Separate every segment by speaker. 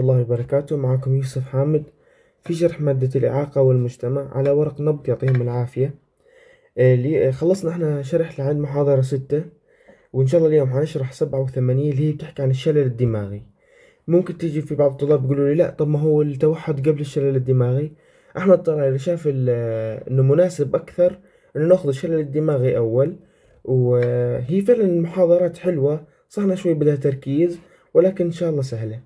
Speaker 1: الله وبركاته معكم يوسف حامد في شرح مادة الإعاقة والمجتمع على ورق نبض يعطيهم العافية اللي خلصنا احنا شرح لعند محاضرة ستة وإن شاء الله اليوم حنشرح سبعة وثمانية اللي هي بتحكي عن الشلل الدماغي ممكن تيجي في بعض الطلاب يقولوا لي لا طب ما هو التوحد قبل الشلل الدماغي أحمد طلع اللي شاف إنه مناسب أكثر إنه ناخذ الشلل الدماغي أول وهي فعلا المحاضرات حلوة صحنا شوي بدها تركيز ولكن إن شاء الله سهلة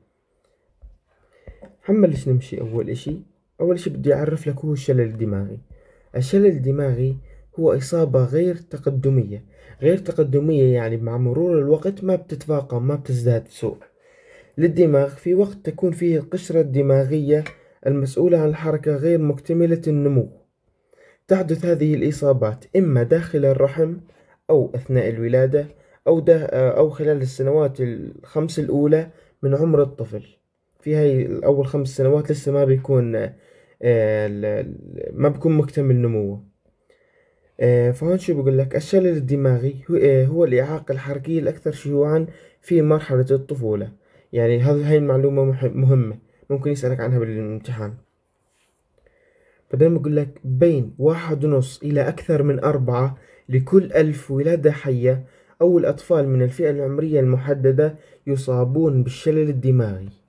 Speaker 1: عما ليش نمشي أول إشي أول إشي بدي أعرف لك هو الشلل الدماغي الشلل الدماغي هو إصابة غير تقدمية غير تقدمية يعني مع مرور الوقت ما بتتفاقم ما بتزداد سوء للدماغ في وقت تكون فيه القشرة الدماغية المسؤولة عن الحركة غير مكتملة النمو تحدث هذه الإصابات إما داخل الرحم أو أثناء الولادة أو, أو خلال السنوات الخمس الأولى من عمر الطفل في هاي الاول خمس سنوات لسه ما بيكون آه، ما بيكون مكتمل نموه آه، فهون شو بقول لك الشلل الدماغي آه، هو الإعاقة الحركية الأكثر شيوعا في مرحلة الطفولة يعني هذه هاي المعلومة مهمة ممكن يسألك عنها بالامتحان بعدين بقول لك بين واحد ونص إلى أكثر من أربعة لكل ألف ولادة حية أو الأطفال من الفئة العمرية المحددة يصابون بالشلل الدماغي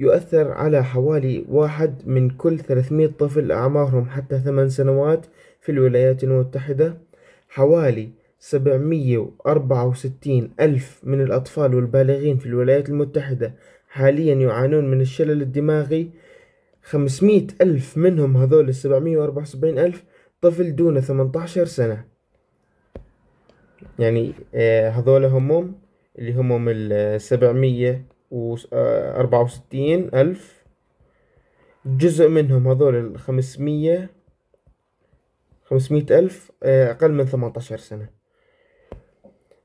Speaker 1: يؤثر على حوالي واحد من كل 300 طفل أعمارهم حتى 8 سنوات في الولايات المتحدة حوالي 764 ألف من الأطفال والبالغين في الولايات المتحدة حاليا يعانون من الشلل الدماغي 500 ألف منهم هذول 774 ألف طفل دون 18 سنة يعني آه، هذول هم اللي هم من 700 وأربعة آه، وستين ألف جزء منهم هذول الخمسمية خمسمية ألف آه، أقل من ثمانتاشر سنة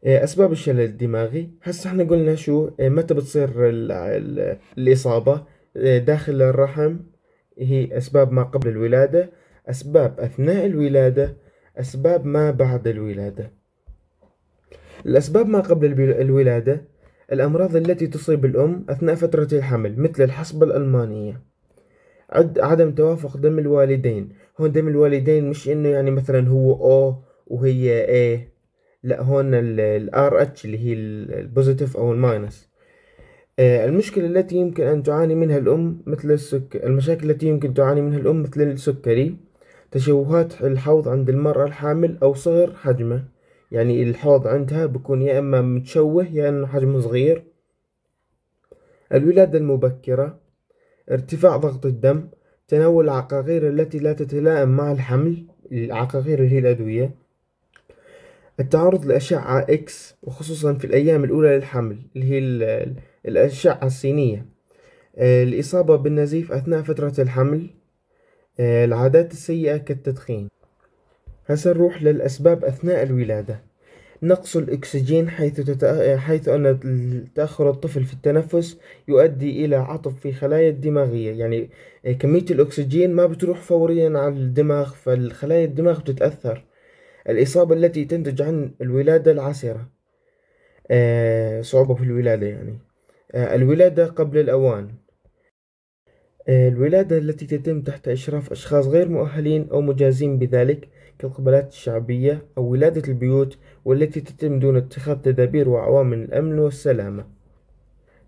Speaker 1: آه، أسباب الشلل الدماغي هسه احنا قلنا شو متى بتصير ال الـ الإصابة داخل الرحم هي أسباب ما قبل الولادة أسباب أثناء الولادة أسباب ما بعد الولادة الأسباب ما قبل الولادة الأمراض التي تصيب الأم أثناء فترة الحمل مثل الحصبة الألمانية عد عدم توافق دم الوالدين هون دم الوالدين مش إنه يعني مثلا هو O وهي A لا هون ال RH اللي هي البوزيتيف أو الماينس آه، المشكلة التي يمكن أن تعاني منها الأم مثل السك... المشاكل التي يمكن تعاني منها الأم مثل السكري تشوهات الحوض عند المرأة الحامل أو صغر حجمه يعني الحوض عندها بكون يا إما متشوه يا إنه حجمه صغير الولادة المبكرة ارتفاع ضغط الدم تناول العقاقير التي لا تتلائم مع الحمل العقاقير اللي هي الأدوية التعرض لأشعة إكس وخصوصا في الأيام الأولى للحمل اللي هي الأشعة السينية آه، الإصابة بالنزيف أثناء فترة الحمل آه، العادات السيئة كالتدخين هسنروح للأسباب أثناء الولادة نقص الأكسجين حيث, تتأ... حيث أن تأخر الطفل في التنفس يؤدي إلى عطب في خلايا الدماغية يعني كمية الأكسجين ما بتروح فوريا على الدماغ فالخلايا الدماغ بتتأثر الإصابة التي تنتج عن الولادة العسرة آه، صعوبة في الولادة يعني آه، الولادة قبل الأوان الولادة التي تتم تحت إشراف أشخاص غير مؤهلين أو مجازين بذلك كالقبلات الشعبية أو ولادة البيوت والتي تتم دون اتخاذ تدابير وعوامل الأمن والسلامة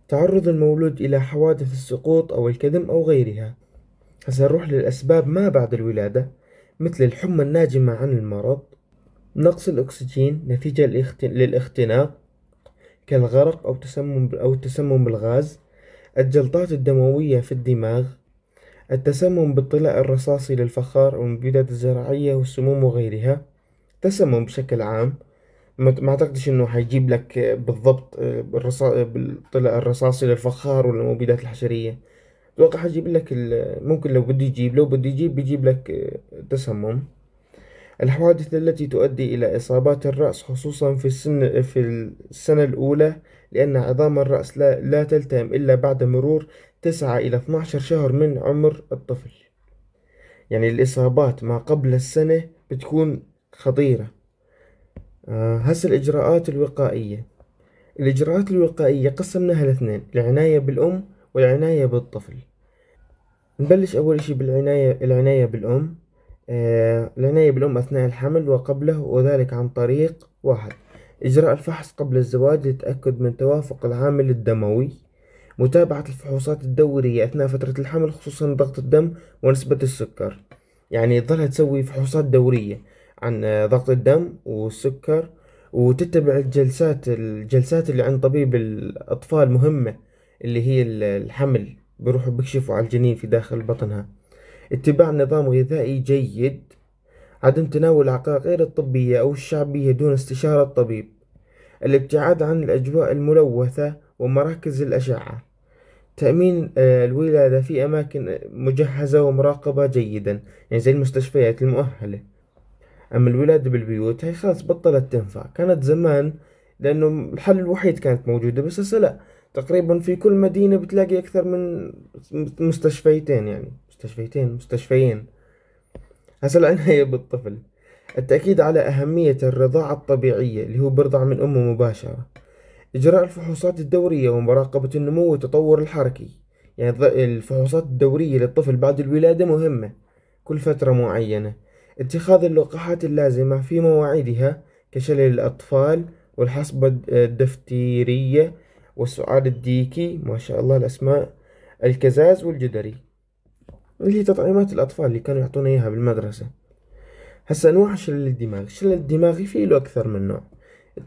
Speaker 1: تعرض المولود إلى حوادث السقوط أو الكدم أو غيرها سنروح للأسباب ما بعد الولادة مثل الحمى الناجمة عن المرض نقص الأكسجين نتيجة للاختناق كالغرق أو تسمم أو التسمم بالغاز الجلطات الدموية في الدماغ التسمم بالطلاء الرصاصي للفخار والمبيدات الزراعية والسموم وغيرها تسمم بشكل عام ما اعتقدش انه حيجيب لك بالضبط آه، بالطلاء الرصاصي للفخار والمبيدات الحشرية اتوقع حيجيب لك ممكن لو بده يجيب لو بده يجيب بيجيب لك آه، تسمم الحوادث التي تؤدي إلى إصابات الرأس خصوصا في السن في السنة الأولى لأن عظام الرأس لا, لا تلتئم إلا بعد مرور تسعة إلى 12 شهر من عمر الطفل يعني الإصابات ما قبل السنة بتكون خطيرة آه، هسه الإجراءات الوقائية الإجراءات الوقائية قسمناها لاثنين العناية بالأم والعناية بالطفل نبلش أول إشي بالعناية العناية بالأم العناية بالأم أثناء الحمل وقبله وذلك عن طريق واحد إجراء الفحص قبل الزواج للتأكد من توافق العامل الدموي متابعة الفحوصات الدورية أثناء فترة الحمل خصوصا ضغط الدم ونسبة السكر يعني تظلها تسوي فحوصات دورية عن آه، ضغط الدم والسكر وتتبع الجلسات الجلسات اللي عند طبيب الأطفال مهمة اللي هي الحمل بيروحوا بيكشفوا على الجنين في داخل بطنها اتباع نظام غذائي جيد عدم تناول العقائق غير الطبية أو الشعبية دون استشارة طبيب الابتعاد عن الأجواء الملوثة ومراكز الأشعة تأمين آه، الولادة في أماكن مجهزة ومراقبة جيدا يعني زي المستشفيات المؤهلة أما الولادة بالبيوت هي خلاص بطلت تنفع كانت زمان لأنه الحل الوحيد كانت موجودة بس لأ تقريبا في كل مدينة بتلاقي أكثر من مستشفيتين يعني مستشفيتين مستشفيين هسه لأن هي بالطفل التأكيد على أهمية الرضاعة الطبيعية اللي هو برضع من أمه مباشرة إجراء الفحوصات الدورية ومراقبة النمو والتطور الحركي يعني الفحوصات الدورية للطفل بعد الولادة مهمة كل فترة معينة اتخاذ اللقاحات اللازمة في مواعيدها كشلل الأطفال والحصبة الدفتيرية والسعال الديكي ما شاء الله الأسماء الكزاز والجدري اللي هي تطعيمات الأطفال اللي كانوا يعطونا إياها بالمدرسة هسا أنواع الشلل الدماغي الشلل الدماغي فيه له أكثر من نوع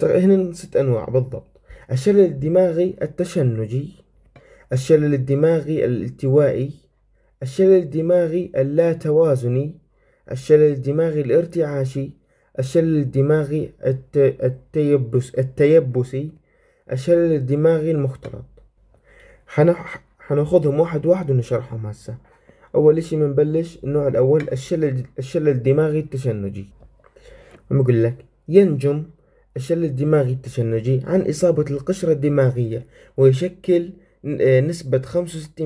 Speaker 1: طيب، هنا ست أنواع بالضبط الشلل الدماغي التشنجي الشلل الدماغي الالتوائي الشلل الدماغي اللا توازني الشلل الدماغي الارتعاشي الشلل الدماغي الت... التيبس التيبسي الشلل الدماغي المختلط حنأخذهم واحد واحد ونشرحهم هسه اول اشي بنبلش النوع الاول الشلل الشلل الدماغي التشنجي عم لك ينجم الشلل الدماغي التشنجي عن إصابة القشرة الدماغية ويشكل آه، نسبة 65%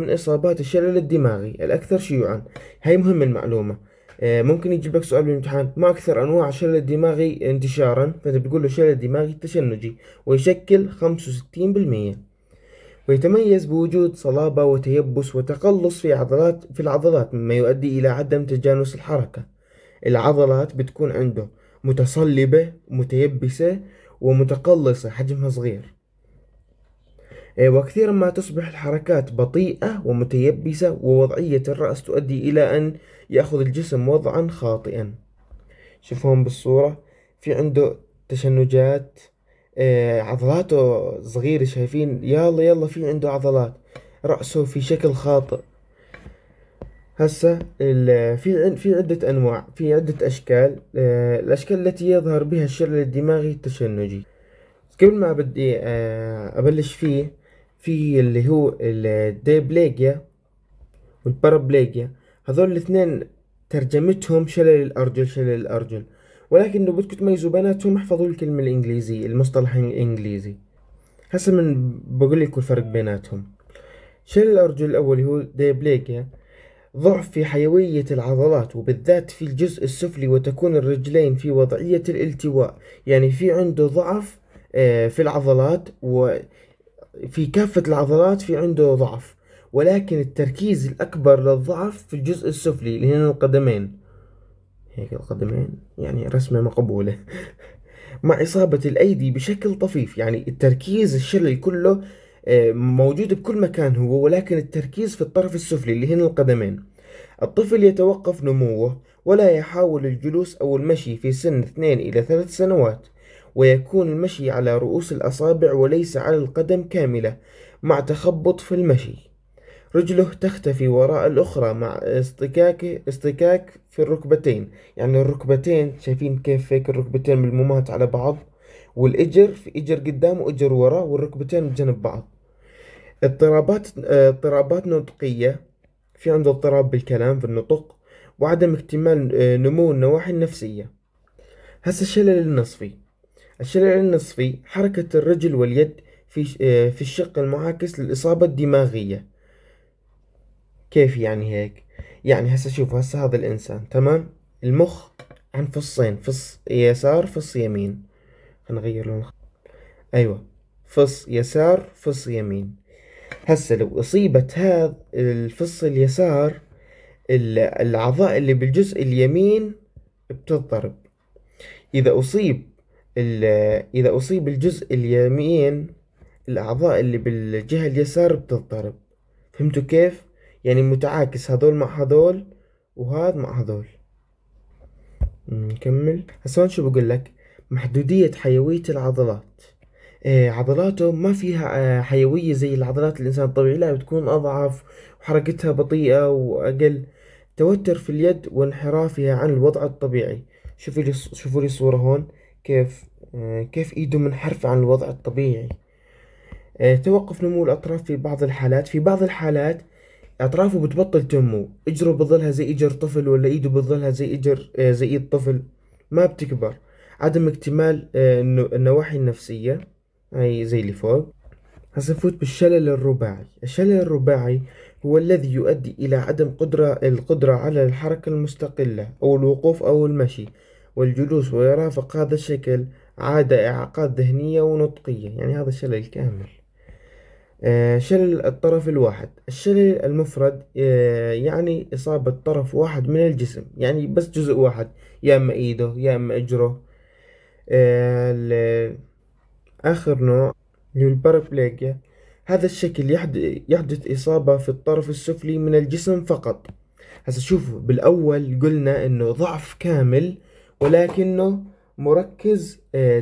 Speaker 1: من إصابات الشلل الدماغي الأكثر شيوعا هاي مهمة المعلومة آه، ممكن يجيب لك سؤال بالامتحان ما أكثر أنواع الشلل الدماغي انتشارا فأنت بتقول له شلل دماغي تشنجي ويشكل 65% ويتميز بوجود صلابة وتيبس وتقلص في عضلات في العضلات مما يؤدي إلى عدم تجانس الحركة العضلات بتكون عنده متصلبة متيبسة ومتقلصة حجمها صغير إيه، وكثيرا ما تصبح الحركات بطيئة ومتيبسة ووضعية الرأس تؤدي إلى أن يأخذ الجسم وضعا خاطئا شوف هون بالصورة في عنده تشنجات آه، عضلاته صغيرة شايفين يلا يلا في عنده عضلات رأسه في شكل خاطئ هسا في في عدة أنواع في عدة أشكال آه، الأشكال التي يظهر بها الشلل الدماغي التشنجي قبل ما بدي آه، أبلش فيه في اللي هو الديبليجيا والبارابليجيا هذول الاثنين ترجمتهم شلل الأرجل شلل الأرجل ولكن لو بدكم تميزوا بيناتهم احفظوا الكلمة الإنجليزية المصطلح الإنجليزي هسا من بقول لكم الفرق بيناتهم شل الأرجل الأول هو ديبليكيا ضعف في حيوية العضلات وبالذات في الجزء السفلي وتكون الرجلين في وضعية الالتواء يعني في عنده ضعف آه، في العضلات وفي كافة العضلات في عنده ضعف ولكن التركيز الأكبر للضعف في الجزء السفلي اللي هنا القدمين هيك القدمين يعني رسمة مقبولة مع إصابة الأيدي بشكل طفيف يعني التركيز الشلل كله آه، موجود بكل مكان هو ولكن التركيز في الطرف السفلي اللي هن القدمين الطفل يتوقف نموه ولا يحاول الجلوس أو المشي في سن 2 إلى 3 سنوات ويكون المشي على رؤوس الأصابع وليس على القدم كاملة مع تخبط في المشي رجله تختفي وراء الأخرى مع اصطكاك اصطكاك في الركبتين يعني الركبتين شايفين كيف هيك الركبتين ملمومات على بعض والإجر في إجر قدام وإجر وراء والركبتين بجنب بعض اضطرابات اضطرابات نطقية في عنده اضطراب بالكلام في النطق وعدم اكتمال آه، نمو النواحي النفسية هسا الشلل النصفي الشلل النصفي حركة الرجل واليد في آه، في الشق المعاكس للإصابة الدماغية كيف يعني هيك يعني هسه شوف هسه هذا الانسان تمام المخ عن فصين فص يسار فص يمين خلينا نغير لون ايوه فص يسار فص يمين هسه لو اصيبت هذا الفص اليسار الاعضاء اللي بالجزء اليمين بتضطرب اذا اصيب اذا اصيب الجزء اليمين الاعضاء اللي بالجهه اليسار بتضطرب فهمتوا كيف يعني متعاكس هذول مع هذول وهذا مع هذول نكمل هسه هون شو بقول لك محدودية حيوية العضلات آه عضلاته ما فيها آه حيوية زي العضلات الإنسان الطبيعي لا بتكون أضعف وحركتها بطيئة وأقل توتر في اليد وانحرافها يعني عن الوضع الطبيعي شوفوا لي شوفوا لي صورة هون كيف آه كيف إيده منحرفة عن الوضع الطبيعي آه، توقف نمو الأطراف في بعض الحالات في بعض الحالات اطرافه بتبطل تنمو اجره بظلها زي اجر طفل ولا ايده بظلها زي اجر آه، زي ايد طفل ما بتكبر عدم اكتمال آه، النواحي النفسية هاي زي اللي فوق هسه نفوت بالشلل الرباعي الشلل الرباعي هو الذي يؤدي إلى عدم قدرة القدرة على الحركة المستقلة أو الوقوف أو المشي والجلوس ويرافق هذا الشكل عادة إعاقات ذهنية ونطقية يعني هذا الشلل كامل آه، شلل الطرف الواحد الشلل المفرد آه، يعني إصابة طرف واحد من الجسم يعني بس جزء واحد يا إما إيده يا إما إجره آه، آخر نوع اللي هو البارابليجيا هذا الشكل يحدث إصابة في الطرف السفلي من الجسم فقط هسا شوفوا بالأول قلنا إنه ضعف كامل ولكنه مركز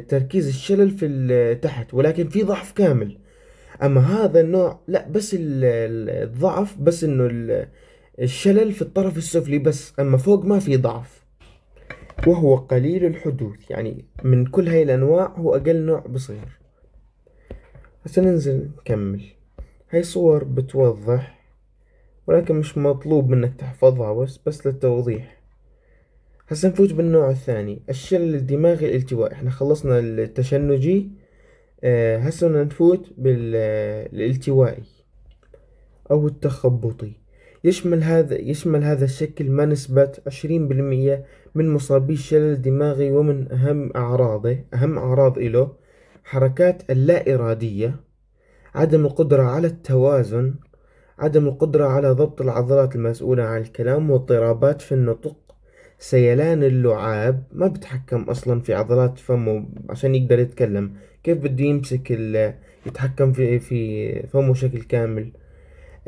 Speaker 1: تركيز الشلل في تحت ولكن في ضعف كامل اما هذا النوع لا بس الضعف بس انه الشلل في الطرف السفلي بس اما فوق ما في ضعف وهو قليل الحدوث يعني من كل هاي الانواع هو اقل نوع بصير هسه ننزل نكمل هاي صور بتوضح ولكن مش مطلوب منك تحفظها بس بس للتوضيح هسه نفوت بالنوع الثاني الشلل الدماغي الالتوائي احنا خلصنا التشنجي آه، هسه بدنا نفوت بالالتوائي آه، أو التخبطي يشمل هذا يشمل هذا الشكل ما نسبة عشرين بالمية من مصابي الشلل الدماغي ومن أهم أعراضه أهم أعراض إله حركات اللا إرادية عدم القدرة على التوازن عدم القدرة على ضبط العضلات المسؤولة عن الكلام واضطرابات في النطق سيلان اللعاب ما بتحكم أصلا في عضلات فمه عشان يقدر يتكلم كيف بده يمسك يتحكم في في فمه بشكل كامل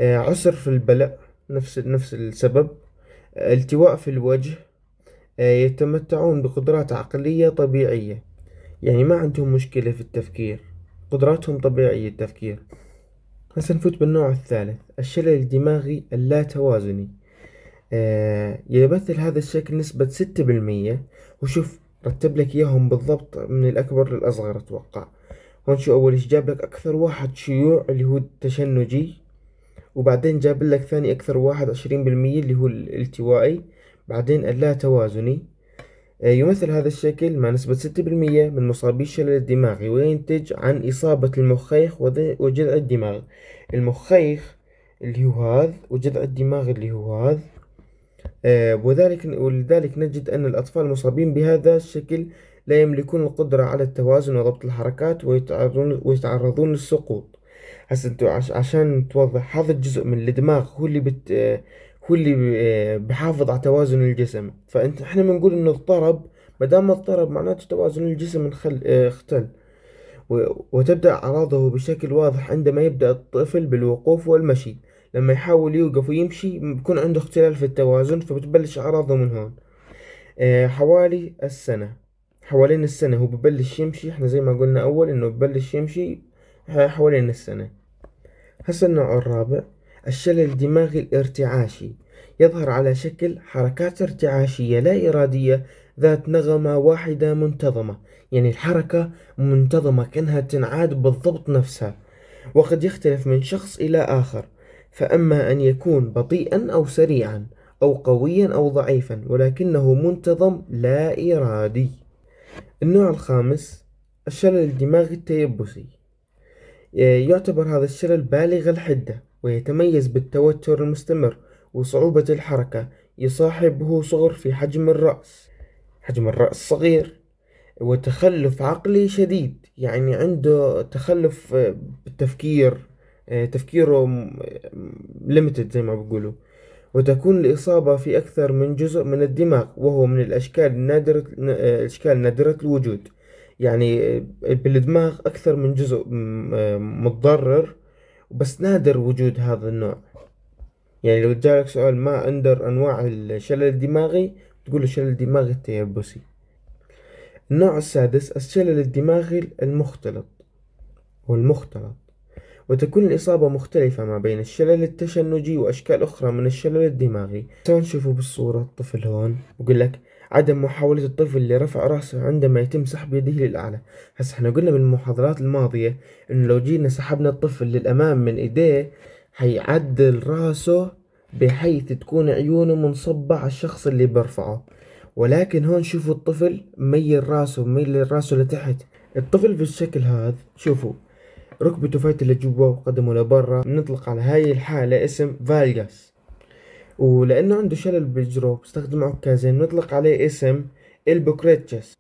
Speaker 1: آه، عسر في البلع نفس نفس السبب التواء في الوجه آه، يتمتعون بقدرات عقلية طبيعية يعني ما عندهم مشكلة في التفكير قدراتهم طبيعية التفكير هسا نفوت بالنوع الثالث الشلل الدماغي اللا توازني آه، يمثل هذا الشكل نسبة ستة بالمية وشوف رتب لك اياهم بالضبط من الاكبر للاصغر اتوقع هون شو اول شيء جاب لك اكثر واحد شيوع اللي هو التشنجي وبعدين جاب لك ثاني اكثر واحد عشرين بالمية اللي هو الالتوائي بعدين اللا توازني آه، يمثل هذا الشكل مع نسبة ستة بالمية من مصابي الشلل الدماغي وينتج عن إصابة المخيخ وجذع الدماغ المخيخ اللي هو هذا وجذع الدماغ اللي هو هذا آه، وذلك ولذلك نجد أن الأطفال المصابين بهذا الشكل لا يملكون القدرة على التوازن وضبط الحركات ويتعرضون, ويتعرضون للسقوط هسه عشان توضح هذا الجزء من الدماغ هو اللي بت هو اللي آه، بحافظ على توازن الجسم فانت احنا بنقول انه اضطرب ما دام اضطرب معناته توازن الجسم انخل آه، اختل وتبدأ أعراضه بشكل واضح عندما يبدأ الطفل بالوقوف والمشي لما يحاول يوقف ويمشي بيكون عنده اختلال في التوازن فبتبلش أعراضه من هون آه حوالي السنة حوالين السنة هو ببلش يمشي احنا زي ما قلنا أول إنه ببلش يمشي حوالين السنة هسا النوع الرابع الشلل الدماغي الارتعاشي يظهر على شكل حركات ارتعاشية لا إرادية ذات نغمة واحدة منتظمة يعني الحركة منتظمة كأنها تنعاد بالضبط نفسها وقد يختلف من شخص إلى آخر فأما أن يكون بطيئا أو سريعا أو قويا أو ضعيفا ولكنه منتظم لا إرادي النوع الخامس الشلل الدماغي التيبسي يعتبر هذا الشلل بالغ الحدة ويتميز بالتوتر المستمر وصعوبة الحركة يصاحبه صغر في حجم الرأس حجم الرأس صغير وتخلف عقلي شديد يعني عنده تخلف بالتفكير آه، تفكيره ليمتد زي ما بيقولوا وتكون الإصابة في أكثر من جزء من الدماغ وهو من الأشكال النادرة آه، الأشكال نادرة الوجود يعني آه، بالدماغ أكثر من جزء متضرر بس نادر وجود هذا النوع يعني لو جالك سؤال ما أندر أنواع الشلل الدماغي تقول له شلل دماغي التيبسي النوع السادس الشلل الدماغي المختلط والمختلط وتكون الإصابة مختلفة ما بين الشلل التشنجي وأشكال أخرى من الشلل الدماغي نشوفه بالصورة الطفل هون بقول لك عدم محاولة الطفل لرفع رأسه عندما يتم سحب يده للأعلى هسا احنا قلنا بالمحاضرات الماضية انه لو جينا سحبنا الطفل للأمام من ايديه هيعدل راسه بحيث تكون عيونه منصبة على الشخص اللي برفعه ولكن هون شوفوا الطفل ميل راسه ميل راسه لتحت الطفل بالشكل هذا شوفوا ركبته فايت لجوا وقدمه لبرا بنطلق على هاي الحالة اسم فالجاس ولأنه عنده شلل بجرو استخدم عكازين بنطلق عليه اسم البوكريتشس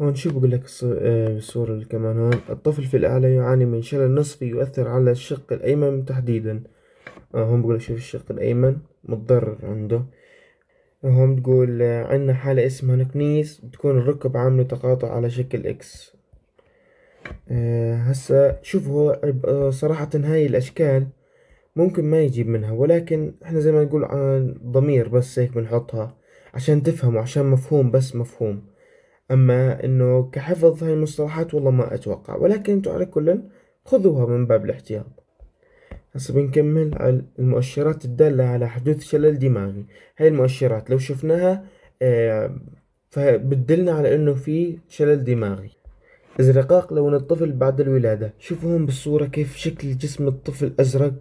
Speaker 1: هون شو بقول لك آه، الصورة اللي كمان هون الطفل في الأعلى يعاني من شلل نصفي يؤثر على الشق الأيمن تحديدا آه هون بقول لك شوف الشق الأيمن متضرر عنده هون بتقول آه، عندنا حالة اسمها نكنيس بتكون الركب عاملة تقاطع على شكل إكس آه، هسا شوف هو صراحة هاي الأشكال ممكن ما يجيب منها ولكن احنا زي ما نقول عن ضمير بس هيك بنحطها عشان تفهموا عشان مفهوم بس مفهوم أما إنه كحفظ هاي المصطلحات والله ما أتوقع ولكن انتوا على كل خذوها من باب الاحتياط هسا بنكمل على المؤشرات الدالة على حدوث شلل دماغي هاي المؤشرات لو شفناها آه، فبتدلنا على إنه في شلل دماغي ازرقاق لون الطفل بعد الولادة شوفوا هون بالصورة كيف شكل جسم الطفل أزرق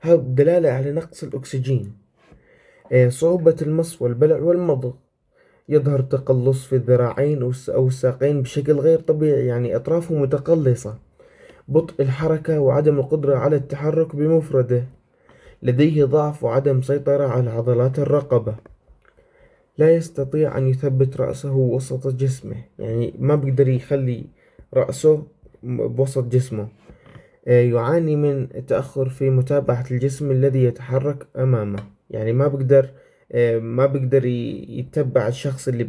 Speaker 1: هذا دلالة على نقص الأكسجين إيه، صعوبة المص والبلع والمضغ يظهر تقلص في الذراعين أو الساقين بشكل غير طبيعي يعني أطرافه متقلصة بطء الحركة وعدم القدرة على التحرك بمفرده لديه ضعف وعدم سيطرة على عضلات الرقبة لا يستطيع أن يثبت رأسه وسط جسمه يعني ما بيقدر يخلي رأسه بوسط جسمه آه، يعاني من تأخر في متابعة الجسم الذي يتحرك أمامه يعني ما بقدر آه، ما بقدر يتبع الشخص اللي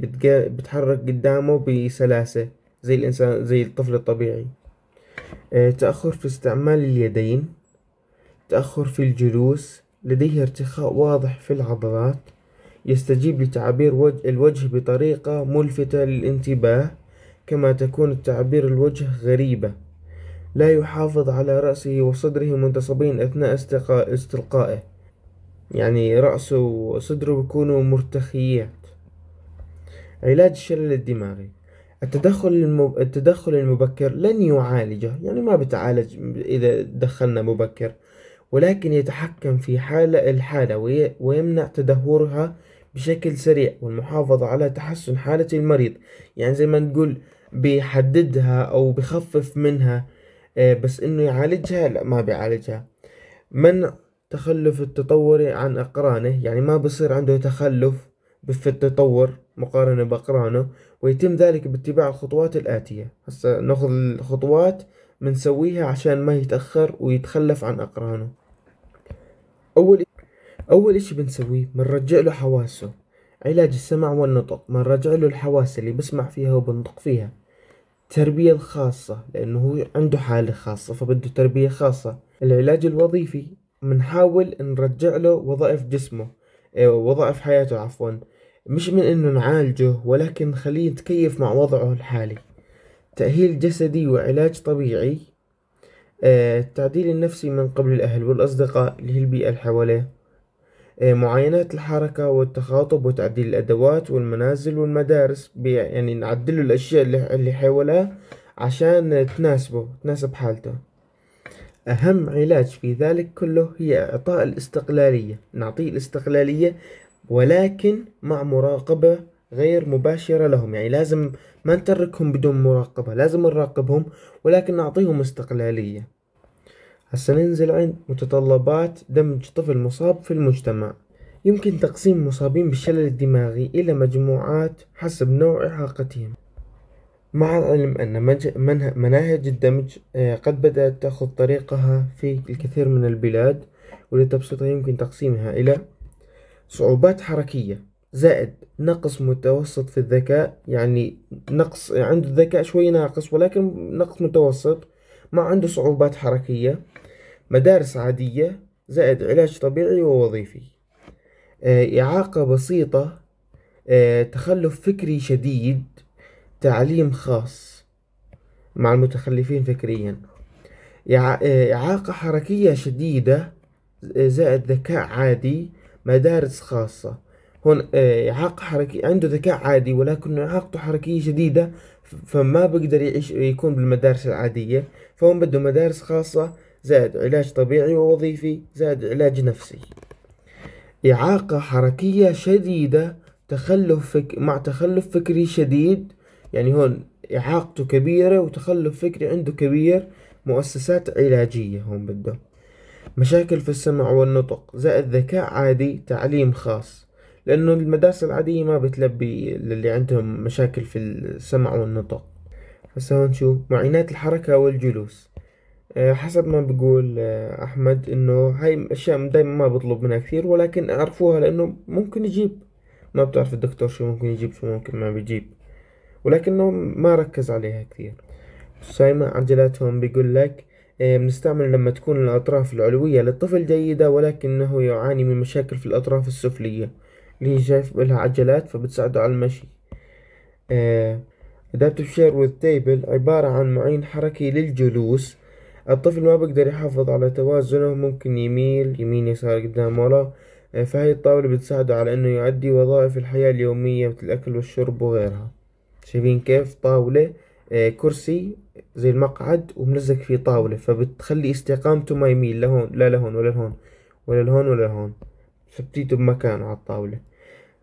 Speaker 1: بتحرك قدامه بسلاسة زي الإنسان زي الطفل الطبيعي آه، تأخر في استعمال اليدين تأخر في الجلوس لديه ارتخاء واضح في العضلات يستجيب لتعابير الوجه بطريقة ملفتة للانتباه كما تكون تعابير الوجه غريبة لا يحافظ على رأسه وصدره منتصبين أثناء استلقائه يعني رأسه وصدره بيكونوا مرتخيات علاج الشلل الدماغي التدخل المب... التدخل المبكر لن يعالجه يعني ما بتعالج إذا دخلنا مبكر ولكن يتحكم في حالة الحالة وي... ويمنع تدهورها بشكل سريع والمحافظة على تحسن حالة المريض يعني زي ما نقول بيحددها أو بخفف منها آه، بس إنه يعالجها لا ما بيعالجها منع تخلف التطوري عن أقرانه يعني ما بصير عنده تخلف في التطور مقارنة بأقرانه ويتم ذلك باتباع الخطوات الآتية هسا ناخذ الخطوات بنسويها عشان ما يتأخر ويتخلف عن أقرانه أول أول إشي بنسويه بنرجع له حواسه علاج السمع والنطق بنرجع له الحواس اللي بسمع فيها وبنطق فيها التربية الخاصة لأنه هو عنده حالة خاصة فبده تربية خاصة العلاج الوظيفي بنحاول نرجع له وظائف جسمه إيه، وظائف حياته عفوا مش من انه نعالجه ولكن نخليه يتكيف مع وضعه الحالي تأهيل جسدي وعلاج طبيعي إيه، التعديل النفسي من قبل الأهل والأصدقاء اللي هي البيئة اللي حواليه إيه، معاينات الحركة والتخاطب وتعديل الأدوات والمنازل والمدارس يعني نعدله الأشياء اللي حولها عشان تناسبه تناسب حالته أهم علاج في ذلك كله هي إعطاء الاستقلالية نعطيه الاستقلالية ولكن مع مراقبة غير مباشرة لهم يعني لازم ما نتركهم بدون مراقبة لازم نراقبهم ولكن نعطيهم استقلالية هسه ننزل عند متطلبات دمج طفل مصاب في المجتمع يمكن تقسيم مصابين بالشلل الدماغي إلى مجموعات حسب نوع إعاقتهم مع العلم أن مناهج الدمج آه، قد بدأت تأخذ طريقها في الكثير من البلاد ولتبسيطها يمكن تقسيمها إلى صعوبات حركية زائد نقص متوسط في الذكاء يعني نقص عنده الذكاء شوي ناقص ولكن نقص متوسط ما عنده صعوبات حركية مدارس عادية زائد علاج طبيعي ووظيفي آه، إعاقة بسيطة آه، تخلف فكري شديد تعليم خاص مع المتخلفين فكريا آه، إعاقة حركية شديدة زائد ذكاء عادي مدارس خاصة هون إعاقة حركية عنده ذكاء عادي ولكن إعاقته حركية شديدة فما بقدر يعيش يكون بالمدارس العادية فهون بده مدارس خاصة زائد علاج طبيعي ووظيفي زائد علاج نفسي إعاقة حركية شديدة تخلف فك... مع تخلف فكري شديد يعني هون إعاقته كبيرة وتخلف فكري عنده كبير مؤسسات علاجية هون بده مشاكل في السمع والنطق زائد ذكاء عادي تعليم خاص لأنه المدارس العادية ما بتلبي للي عندهم مشاكل في السمع والنطق هسه هون شو معينات الحركة والجلوس آه، حسب ما بقول آه، أحمد إنه هاي أشياء دايما ما بطلب منها كثير ولكن أعرفوها لأنه ممكن يجيب ما بتعرف الدكتور شو ممكن يجيب شو ممكن ما بيجيب ولكنه ما ركز عليها كثير سايمة عجلاتهم بيقول لك آه، بنستعمل لما تكون الأطراف العلوية للطفل جيدة ولكنه يعاني من مشاكل في الأطراف السفلية اللي هي شايف لها عجلات فبتساعده على المشي Adaptive Share with Table عبارة عن معين حركي للجلوس الطفل ما بيقدر يحافظ على توازنه ممكن يميل يمين يسار قدام ورا آه، فهي الطاولة بتساعده على انه يؤدي وظائف الحياة اليومية مثل الاكل والشرب وغيرها شايفين كيف طاولة آه، كرسي زي المقعد وملزق فيه طاولة فبتخلي استقامته ما يميل لهون لا لهون ولا لهون ولا لهون ولا لهون ثبتيته بمكانه على الطاولة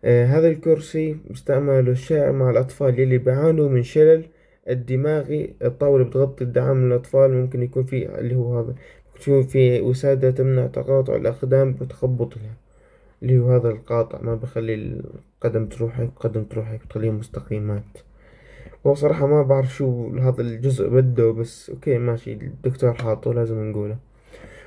Speaker 1: آه، هذا الكرسي مستعمله الشائع مع الأطفال اللي بيعانوا من شلل الدماغي الطاولة بتغطي الدعم للأطفال ممكن يكون في اللي هو هذا تشوف في وسادة تمنع تقاطع الأقدام بتخبط لها اللي هو هذا القاطع ما بخلي القدم تروح هيك قدم تروح هيك بتخليهم مستقيمات صراحة ما بعرف شو هذا الجزء بده بس اوكي ماشي الدكتور حاطه لازم نقوله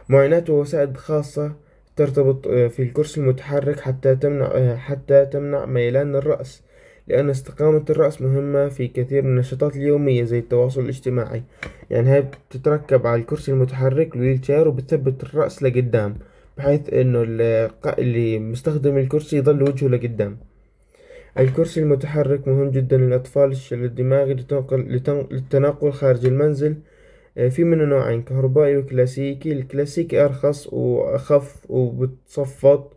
Speaker 1: معينات ووسائد خاصة ترتبط آه، في الكرسي المتحرك حتى تمنع آه، حتى تمنع ميلان الرأس لأن استقامة الرأس مهمة في كثير من النشاطات اليومية زي التواصل الاجتماعي يعني هي بتتركب على الكرسي المتحرك الويل وبتثبت الرأس لقدام بحيث إنه اللي مستخدم الكرسي يظل وجهه لقدام الكرسي المتحرك مهم جدا للأطفال الشلل الدماغي للتنقل خارج المنزل آه، في منه نوعين كهربائي وكلاسيكي الكلاسيكي أرخص وأخف وبتصفط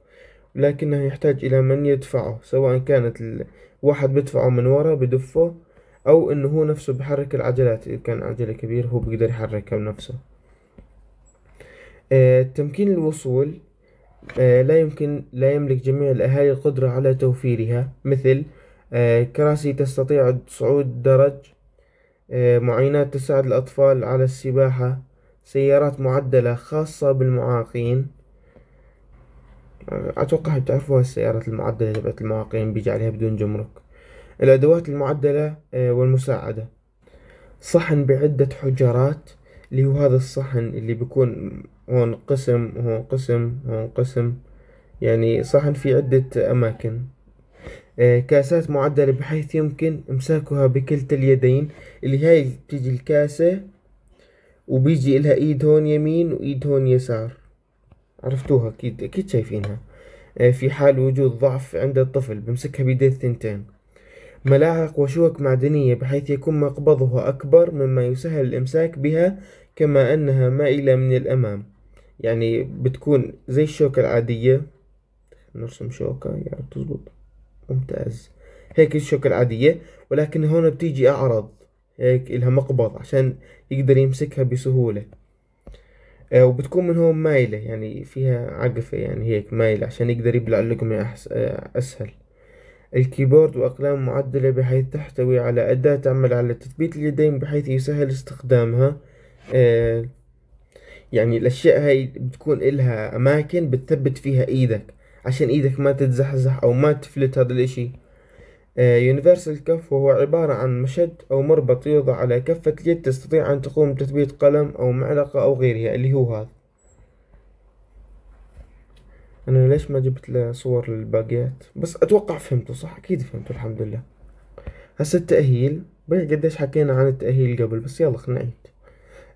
Speaker 1: لكنه يحتاج إلى من يدفعه سواء كانت واحد بدفعه من ورا بدفه او انه هو نفسه بحرك العجلات اذا كان عجلة كبير هو بيقدر يحركها بنفسه آه، تمكين الوصول آه، لا يمكن لا يملك جميع الأهالي القدرة على توفيرها مثل آه، كراسي تستطيع صعود درج معينات تساعد الأطفال على السباحة سيارات معدلة خاصة بالمعاقين أتوقع بتعرفوها السيارات المعدلة تبعت المواقعين بيجي عليها بدون جمرك الأدوات المعدلة آه، والمساعدة صحن بعدة حجرات اللي هو هذا الصحن اللي بيكون هون قسم هون قسم هون قسم يعني صحن في عدة أماكن آه، كاسات معدلة بحيث يمكن إمساكها بكلتا اليدين اللي هاي بتيجي الكاسة وبيجي إلها إيد هون يمين وإيد هون يسار عرفتوها أكيد أكيد شايفينها آه، في حال وجود ضعف عند الطفل بمسكها بيديه الثنتين ملاعق وشوك معدنية بحيث يكون مقبضها أكبر مما يسهل الإمساك بها كما أنها مائلة من الأمام يعني بتكون زي الشوكة العادية نرسم شوكة يعني بتزبط ممتاز هيك الشوكة العادية ولكن هون بتيجي أعرض هيك إلها مقبض عشان يقدر يمسكها بسهولة آه، وبتكون من هو مايلة يعني فيها عقفة يعني هيك مايلة عشان يقدر يبلع اللقمة آه، أسهل الكيبورد وأقلام معدلة بحيث تحتوي على أداة تعمل على تثبيت اليدين بحيث يسهل استخدامها آه، يعني الأشياء هاي بتكون إلها أماكن بتثبت فيها إيدك عشان إيدك ما تتزحزح أو ما تفلت هذا الإشي يونيفرسال آه، كف وهو عبارة عن مشد أو مربط يوضع على كفة اليد تستطيع أن تقوم بتثبيت قلم أو معلقة أو غيرها اللي هو هذا أنا ليش ما جبت له صور للباقيات بس أتوقع فهمته صح أكيد فهمته الحمد لله هسا التأهيل بقى قديش حكينا عن التأهيل قبل بس يلا خلينا نعيد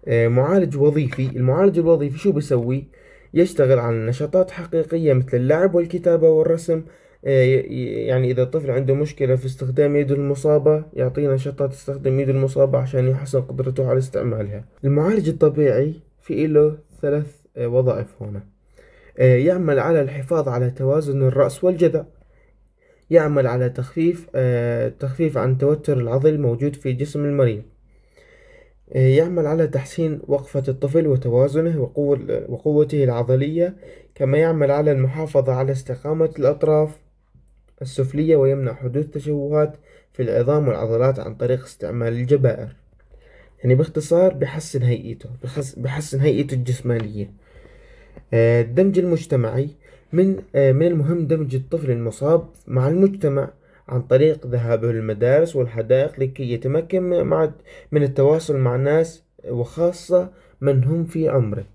Speaker 1: آه، معالج وظيفي المعالج الوظيفي شو بيسوي يشتغل على نشاطات حقيقية مثل اللعب والكتابة والرسم آه، يعني إذا الطفل عنده مشكلة في استخدام يده المصابة يعطينا شطة تستخدم يده المصابة عشان يحسن قدرته على استعمالها المعالج الطبيعي في له ثلاث آه، وظائف هنا آه، يعمل على الحفاظ على توازن الرأس والجذع يعمل على تخفيف تخفيف عن توتر العضل الموجود في جسم المريض يعمل على تحسين وقفة الطفل وتوازنه وقوته العضلية كما يعمل على المحافظة على استقامة الأطراف السفلية ويمنع حدوث تشوهات في العظام والعضلات عن طريق استعمال الجبائر يعني باختصار بحسن هيئته بحسن هيئته الجسمانية آه، الدمج المجتمعي من آه، من المهم دمج الطفل المصاب مع المجتمع عن طريق ذهابه للمدارس والحدائق لكي يتمكن مع من التواصل مع ناس وخاصة من هم في عمره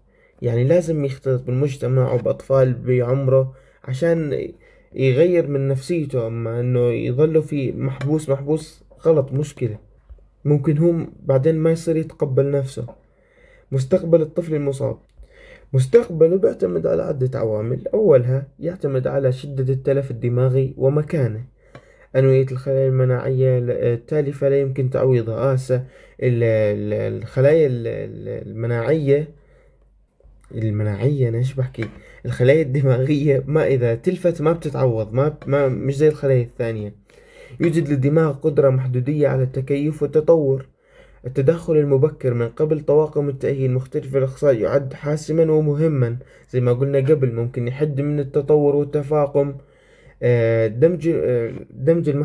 Speaker 1: يعني لازم يختلط بالمجتمع وبأطفال بعمره عشان يغير من نفسيته اما انه يظله في محبوس محبوس غلط مشكلة ممكن هو بعدين ما يصير يتقبل نفسه مستقبل الطفل المصاب مستقبله بيعتمد على عدة عوامل أولها يعتمد على شدة التلف الدماغي ومكانه أنوية الخلايا المناعية التالفة لا يمكن تعويضها آسة الخلايا المناعية المناعية أنا إيش بحكي الخلايا الدماغية ما إذا تلفت ما بتتعوض ما, ما مش زي الخلايا الثانية يوجد للدماغ قدرة محدودية على التكيف والتطور التدخل المبكر من قبل طواقم التأهيل مختلفة الأخصائي يعد حاسما ومهما زي ما قلنا قبل ممكن يحد من التطور والتفاقم آه، دمج آه، دمج آه،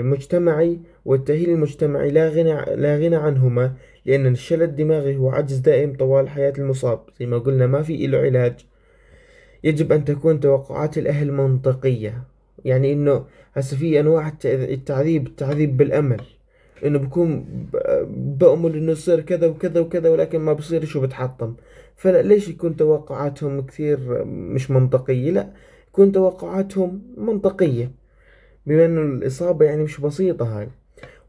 Speaker 1: المجتمعي والتأهيل المجتمعي لا غنى لا غنى عنهما لأن الشلل الدماغي هو عجز دائم طوال حياة المصاب زي ما قلنا ما في له علاج يجب أن تكون توقعات الأهل منطقية يعني إنه هسه في أنواع التعذيب التعذيب بالأمل إنه بكون بأمل إنه يصير كذا وكذا وكذا ولكن ما بصير شو بتحطم ليش يكون توقعاتهم كثير مش منطقية لا يكون توقعاتهم منطقية بما إنه الإصابة يعني مش بسيطة هاي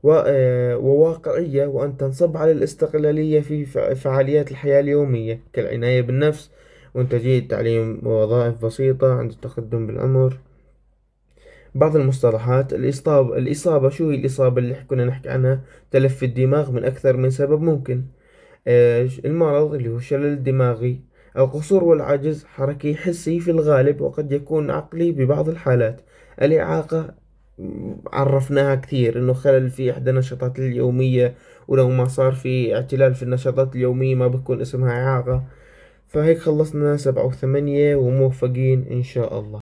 Speaker 1: آه، وواقعية وأن تنصب على الاستقلالية في فعاليات الحياة اليومية كالعناية بالنفس وإنتاجية تعليم ووظائف بسيطة عند التقدم بالعمر بعض المصطلحات الإصابة الإصابة شو هي الإصابة اللي كنا نحكي عنها تلف الدماغ من أكثر من سبب ممكن المرض اللي هو الشلل الدماغي القصور والعجز حركي حسي في الغالب وقد يكون عقلي ببعض الحالات الإعاقة عرفناها كثير انه خلل في احدى النشاطات اليومية ولو ما صار في اعتلال في النشاطات اليومية ما بكون اسمها اعاقة فهيك خلصنا سبعة وثمانية وموفقين إن شاء الله